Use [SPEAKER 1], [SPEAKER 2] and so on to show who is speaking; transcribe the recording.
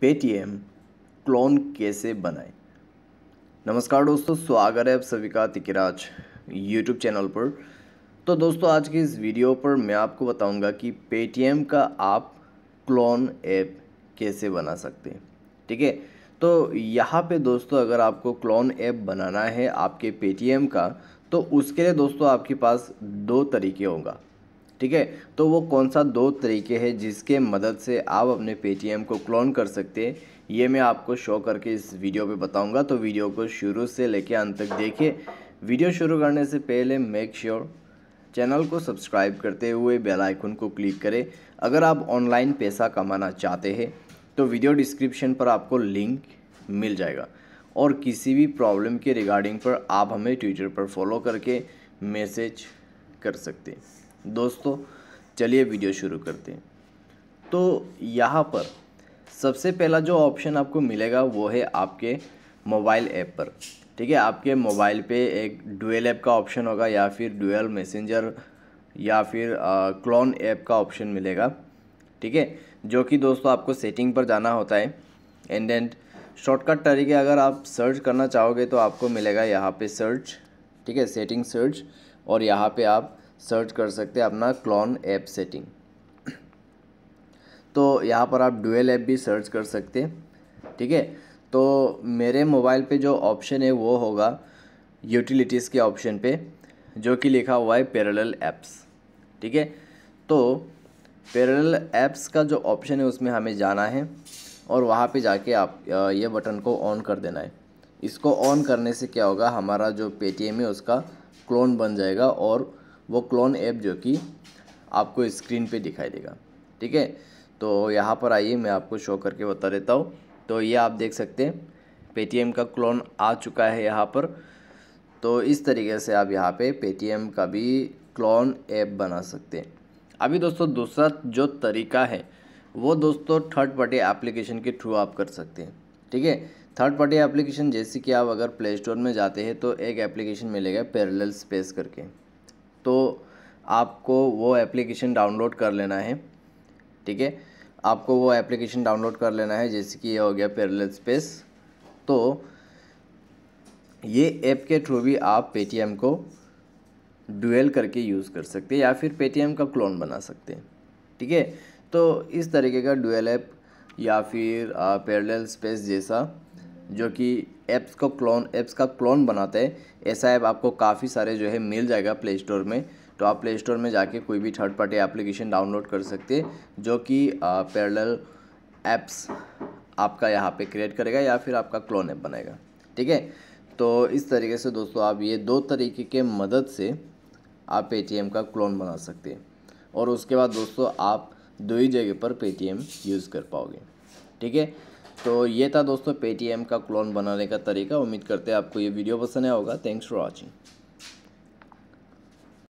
[SPEAKER 1] Paytm clone कैसे बनाए नमस्कार दोस्तों स्वागत है आप सभी का तिकराज यूट्यूब चैनल पर तो दोस्तों आज की इस वीडियो पर मैं आपको बताऊंगा कि पेटीएम का आप क्लोन ऐप कैसे बना सकते हैं ठीक है तो यहाँ पे दोस्तों अगर आपको क्लोन ऐप बनाना है आपके पेटीएम का तो उसके लिए दोस्तों आपके पास दो तरीके होगा ठीक है तो वो कौन सा दो तरीके हैं जिसके मदद से आप अपने पेटीएम को क्लोन कर सकते हैं ये मैं आपको शो करके इस वीडियो पे बताऊंगा तो वीडियो को शुरू से लेके अंत तक देखिए वीडियो शुरू करने से पहले मेक श्योर sure चैनल को सब्सक्राइब करते हुए बेल आइकन को क्लिक करें अगर आप ऑनलाइन पैसा कमाना चाहते हैं तो वीडियो डिस्क्रिप्शन पर आपको लिंक मिल जाएगा और किसी भी प्रॉब्लम के रिगार्डिंग पर आप हमें ट्विटर पर फॉलो करके मैसेज कर सकते हैं दोस्तों चलिए वीडियो शुरू करते हैं तो यहाँ पर सबसे पहला जो ऑप्शन आपको मिलेगा वो है आपके मोबाइल ऐप पर ठीक है आपके मोबाइल पे एक डुएल ऐप का ऑप्शन होगा या फिर डुएल मैसेंजर या फिर क्लोन ऐप का ऑप्शन मिलेगा ठीक है जो कि दोस्तों आपको सेटिंग पर जाना होता है एंड एंड शॉर्टकट तरीके अगर आप सर्च करना चाहोगे तो आपको मिलेगा यहाँ पे सर्च ठीक है सेटिंग सर्च और यहाँ पे आप सर्च कर सकते हैं अपना क्लॉन ऐप सेटिंग तो यहाँ पर आप डुएल ऐप भी सर्च कर सकते हैं ठीक है तो मेरे मोबाइल पे जो ऑप्शन है वो होगा यूटिलिटीज़ के ऑप्शन पे जो कि लिखा हुआ है पैरेलल ऐप्स ठीक है तो पैरेलल ऐप्स का जो ऑप्शन है उसमें हमें जाना है और वहाँ पे जाके आप ये बटन को ऑन कर देना है इसको ऑन करने से क्या होगा हमारा जो पेटीएम है उसका क्लोन बन जाएगा और वो क्लोन ऐप जो कि आपको स्क्रीन पे दिखाई देगा ठीक है तो यहाँ पर आइए मैं आपको शो करके बता देता हूँ तो ये आप देख सकते हैं पेटीएम का क्लोन आ चुका है यहाँ पर तो इस तरीके से आप यहाँ पे पेटीएम का भी क्लोन ऐप बना सकते हैं अभी दोस्तों दूसरा जो तरीका है वो दोस्तों थर्ड पार्टी एप्लीकेशन के थ्रू आप कर सकते हैं ठीक है थर्ड पार्टी एप्लीकेशन जैसे कि आप अगर प्ले स्टोर में जाते हैं तो एक एप्लीकेशन मिलेगा पैरेलल स्पेस करके तो आपको वो एप्लीकेशन डाउनलोड कर लेना है ठीक है आपको वो एप्लीकेशन डाउनलोड कर लेना है जैसे कि ये हो गया पेरल स्पेस तो ये ऐप के थ्रू भी आप पेटीएम को डुएल करके यूज़ कर सकते हैं या फिर पेटीएम का क्लोन बना सकते हैं ठीक है तो इस तरीके का डुएल ऐप या फिर पैरेलल स्पेस जैसा जो कि ऐप्स को क्लोन ऐप्स का क्लोन बनाता है ऐसा ऐप आपको काफ़ी सारे जो है मिल जाएगा प्ले स्टोर में तो आप प्ले स्टोर में जाके कोई भी थर्ड पार्टी एप्लीकेशन डाउनलोड कर सकते जो कि पैरल ऐप्स आपका यहाँ पे क्रिएट करेगा या फिर आपका क्लोन ऐप बनाएगा ठीक है तो इस तरीके से दोस्तों आप ये दो तरीके के मदद से आप पेटीएम का क्लोन बना सकते हैं और उसके बाद दोस्तों आप दो ही जगह पर पेटीएम यूज़ कर पाओगे ठीक है तो ये था दोस्तों पेटीएम का क्लोन बनाने का तरीका उम्मीद करते हैं आपको ये वीडियो पसंद आया होगा थैंक्स फॉर वॉचिंग